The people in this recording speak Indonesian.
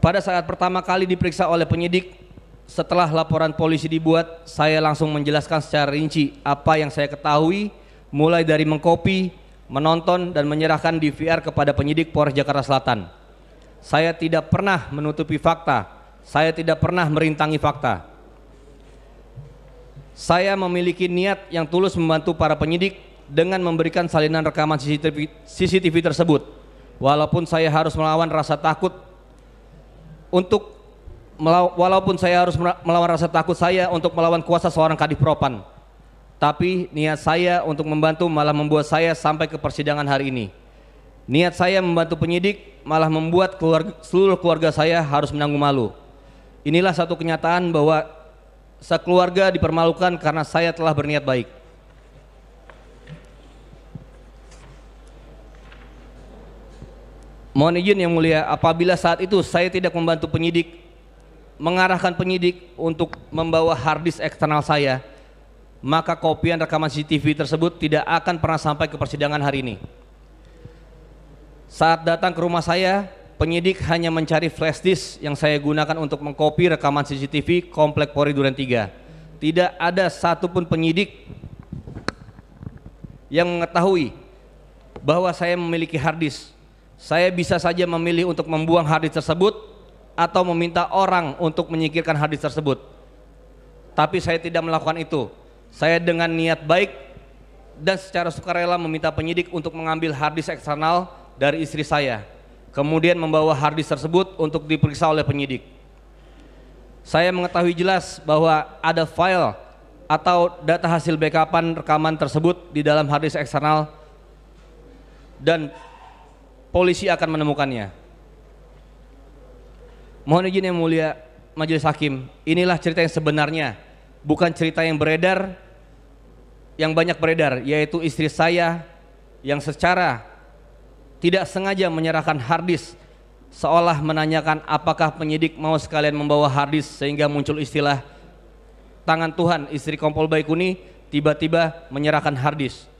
Pada saat pertama kali diperiksa oleh penyidik, setelah laporan polisi dibuat, saya langsung menjelaskan secara rinci apa yang saya ketahui, mulai dari mengkopi, menonton, dan menyerahkan DVR kepada penyidik Polres Jakarta Selatan. Saya tidak pernah menutupi fakta, saya tidak pernah merintangi fakta. Saya memiliki niat yang tulus membantu para penyidik dengan memberikan salinan rekaman CCTV, CCTV tersebut, walaupun saya harus melawan rasa takut untuk walaupun saya harus melawan rasa takut saya untuk melawan kuasa seorang kadif propan tapi niat saya untuk membantu malah membuat saya sampai ke persidangan hari ini niat saya membantu penyidik malah membuat keluarga, seluruh keluarga saya harus menanggung malu inilah satu kenyataan bahwa sekeluarga dipermalukan karena saya telah berniat baik Mohon izin yang mulia, apabila saat itu saya tidak membantu penyidik mengarahkan penyidik untuk membawa harddisk eksternal saya, maka kopian rekaman CCTV tersebut tidak akan pernah sampai ke persidangan hari ini. Saat datang ke rumah saya, penyidik hanya mencari flash disk yang saya gunakan untuk mengkopi rekaman CCTV Komplek Polri Duren 3. Tidak ada satupun penyidik yang mengetahui bahwa saya memiliki harddisk saya bisa saja memilih untuk membuang hadis tersebut atau meminta orang untuk menyikirkan hadis tersebut. Tapi saya tidak melakukan itu. Saya dengan niat baik dan secara sukarela meminta penyidik untuk mengambil hadis eksternal dari istri saya. Kemudian membawa hadis tersebut untuk diperiksa oleh penyidik. Saya mengetahui jelas bahwa ada file atau data hasil backupan rekaman tersebut di dalam hadis eksternal dan polisi akan menemukannya. Mohon izin yang mulia majelis hakim, inilah cerita yang sebenarnya, bukan cerita yang beredar yang banyak beredar yaitu istri saya yang secara tidak sengaja menyerahkan hardis seolah menanyakan apakah penyidik mau sekalian membawa hardis sehingga muncul istilah tangan Tuhan istri kompol Baikuni tiba-tiba menyerahkan hardis